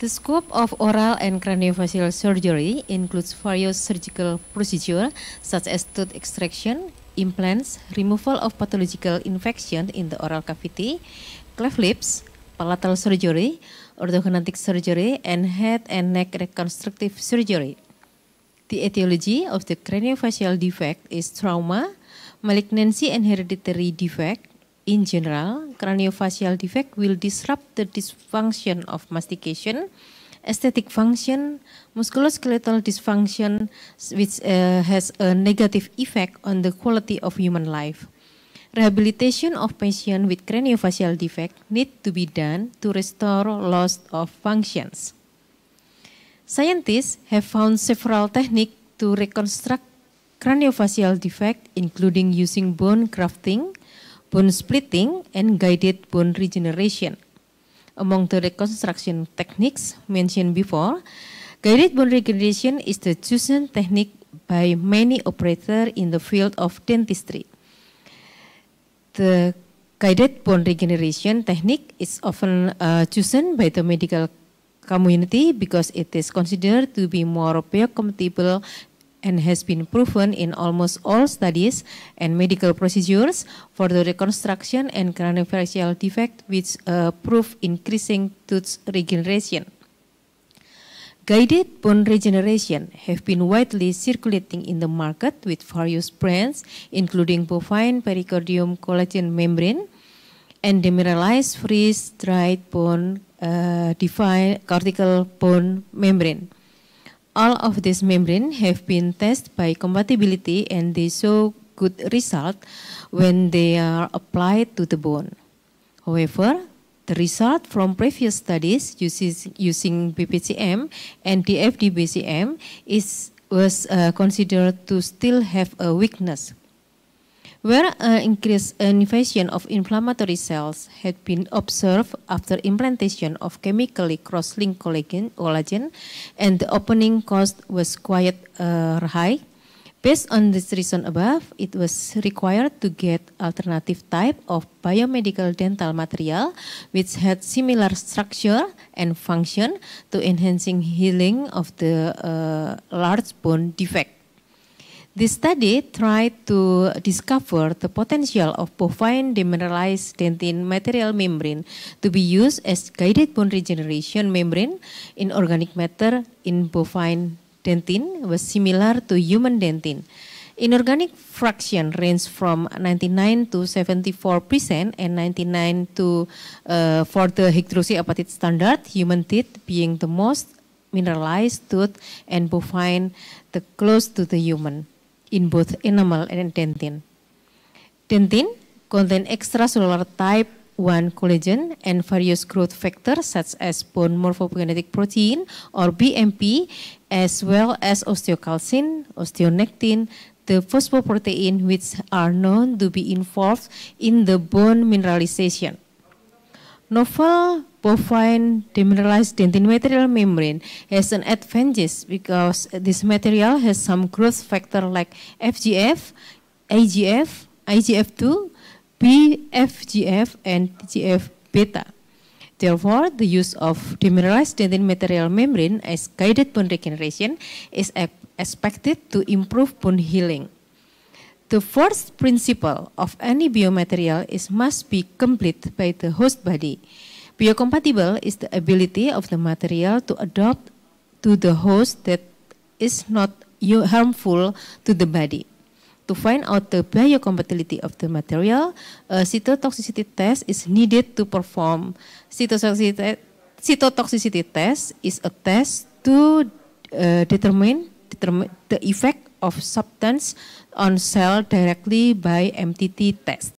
The scope of oral and craniofacial surgery includes various surgical procedures such as tooth extraction, implants, removal of pathological infection in the oral cavity, cleft lips, palatal surgery, orthodontic surgery, and head and neck reconstructive surgery. The etiology of the craniofacial defect is trauma, malignancy and hereditary defect, In general, craniofacial defect will disrupt the dysfunction of mastication, aesthetic function, musculoskeletal dysfunction, which uh, has a negative effect on the quality of human life. Rehabilitation of patients with craniofacial defect need to be done to restore loss of functions. Scientists have found several techniques to reconstruct craniofacial defect, including using bone grafting, bone splitting, and guided bone regeneration. Among the reconstruction techniques mentioned before, guided bone regeneration is the chosen technique by many operators in the field of dentistry. The guided bone regeneration technique is often uh, chosen by the medical community because it is considered to be more biocompatible and has been proven in almost all studies and medical procedures for the reconstruction and craniofacial defect which uh, prove increasing tooth regeneration. Guided bone regeneration have been widely circulating in the market with various brands including bovine pericardium collagen membrane, and Demineralized freeze dried bone uh, defined cortical bone membrane. All of these membranes have been tested by compatibility and they show good result when they are applied to the bone. However, the result from previous studies uses, using BPCM and dfd is was uh, considered to still have a weakness where an increased invasion of inflammatory cells had been observed after implantation of chemically cross-linked collagen, collagen, and the opening cost was quite uh, high. Based on this reason above, it was required to get alternative type of biomedical dental material which had similar structure and function to enhancing healing of the uh, large bone defect. This study tried to discover the potential of bovine demineralized dentin material membrane to be used as guided bone regeneration membrane in organic matter in bovine dentin was similar to human dentin. Inorganic fraction range from 99 to 74 percent and 99 to uh, for the hydroxyapatite standard human teeth being the most mineralized tooth and bovine the close to the human in both enamel and dentin. Dentin contains extracellular type 1 collagen and various growth factors such as bone morphogenetic protein or BMP as well as osteocalcin, osteonectin, the phosphoprotein which are known to be involved in the bone mineralization. Novel bovine demineralized dentin material membrane has an advantage because this material has some growth factor like FGF, AGF, IGF2, BFGF, and TGF-beta. Therefore, the use of demineralized dentin material membrane as guided bone regeneration is expected to improve bone healing. The first principle of any biomaterial is must be complete by the host body. Biocompatible is the ability of the material to adapt to the host that is not harmful to the body. To find out the biocompatibility of the material, a cytotoxicity test is needed to perform. Cytotoxicity, cytotoxicity test is a test to uh, determine, determine the effect of substance on cell directly by MTT test.